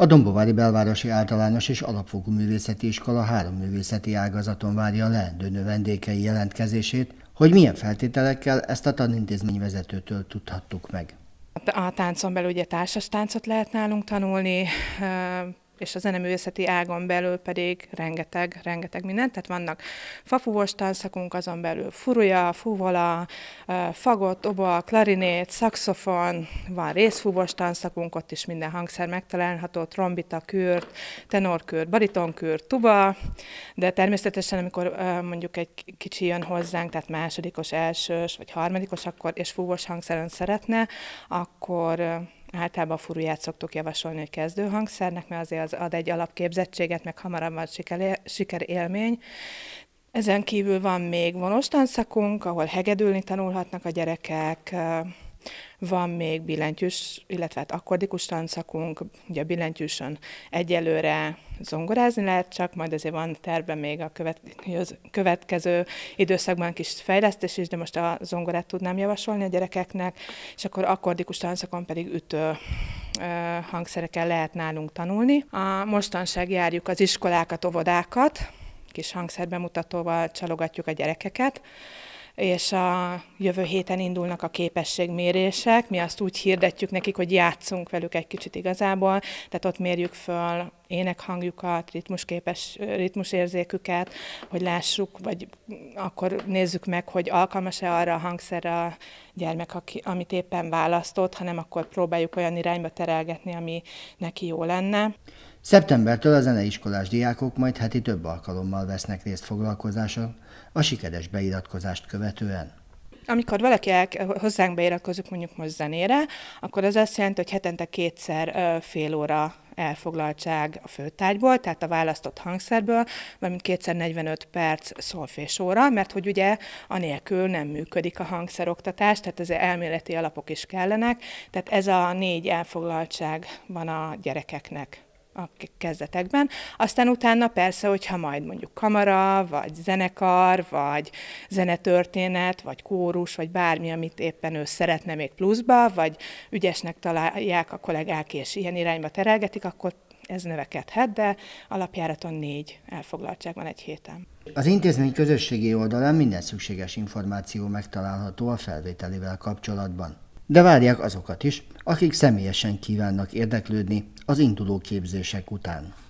A Dombovári Belvárosi Általános és Alapfokú Művészeti Iskola három művészeti ágazaton várja a leendő növendékei jelentkezését, hogy milyen feltételekkel ezt a tanintézmény vezetőtől tudhattuk meg. A táncon belül ugye társas táncot lehet nálunk tanulni, és a zeneművészeti ágon belül pedig rengeteg, rengeteg mindent, tehát vannak fafúvós tanszakunk, azon belül furuja, fúvola, fagott, oba, klarinét, szakszofon, van részfúvós tanszakunk, ott is minden hangszer megtalálható, trombita, kürt, tenorkürt, baritonkürt, tuba, de természetesen, amikor mondjuk egy kicsi jön hozzánk, tehát másodikos, elsős vagy harmadikos, akkor, és fúvós hangszeren szeretne, akkor Általában a furuját szoktuk javasolni, hogy kezdő hangszernek, mert azért az ad egy alapképzettséget, meg hamarabb van siker, sikerélmény. Ezen kívül van még vonostanszakunk, ahol hegedülni tanulhatnak a gyerekek, van még billentyűs, illetve hát akkordikus tanszakunk, ugye a billentyűsön egyelőre zongorázni lehet csak, majd azért van terben még a következő időszakban kis fejlesztés is, de most a zongorát tudnám javasolni a gyerekeknek, és akkor akkordikus tanszakon pedig ütő hangszerekkel lehet nálunk tanulni. A mostanság járjuk az iskolákat, óvodákat, kis hangszerbemutatóval csalogatjuk a gyerekeket, és a jövő héten indulnak a képességmérések. Mi azt úgy hirdetjük nekik, hogy játszunk velük egy kicsit igazából, tehát ott mérjük föl énekhangjukat, ritmusképes, ritmusérzéküket, hogy lássuk, vagy akkor nézzük meg, hogy alkalmas-e arra a hangszerre a gyermek, aki, amit éppen választott, hanem akkor próbáljuk olyan irányba terelgetni, ami neki jó lenne. Szeptembertől a zeneiskolás diákok majd heti több alkalommal vesznek részt foglalkozáson, a sikeres beiratkozást követően. Amikor valaki el, hozzánk beiratkozik mondjuk most zenére, akkor az azt jelenti, hogy hetente kétszer fél óra elfoglaltság a főtárgyból, tehát a választott hangszerből, valamint 45 perc szolfés óra, mert hogy ugye anélkül nem működik a hangszeroktatás, tehát az elméleti alapok is kellenek, tehát ez a négy elfoglaltság van a gyerekeknek a kezdetekben. Aztán utána persze, hogyha majd mondjuk kamara, vagy zenekar, vagy zenetörténet, vagy kórus, vagy bármi, amit éppen ő szeretne még pluszba, vagy ügyesnek találják a kollégák, és ilyen irányba terelgetik, akkor ez növekedhet, de alapjáraton négy elfoglaltság van egy héten. Az intézmény közösségi oldalán minden szükséges információ megtalálható a felvételével kapcsolatban de várják azokat is, akik személyesen kívánnak érdeklődni az induló képzések után.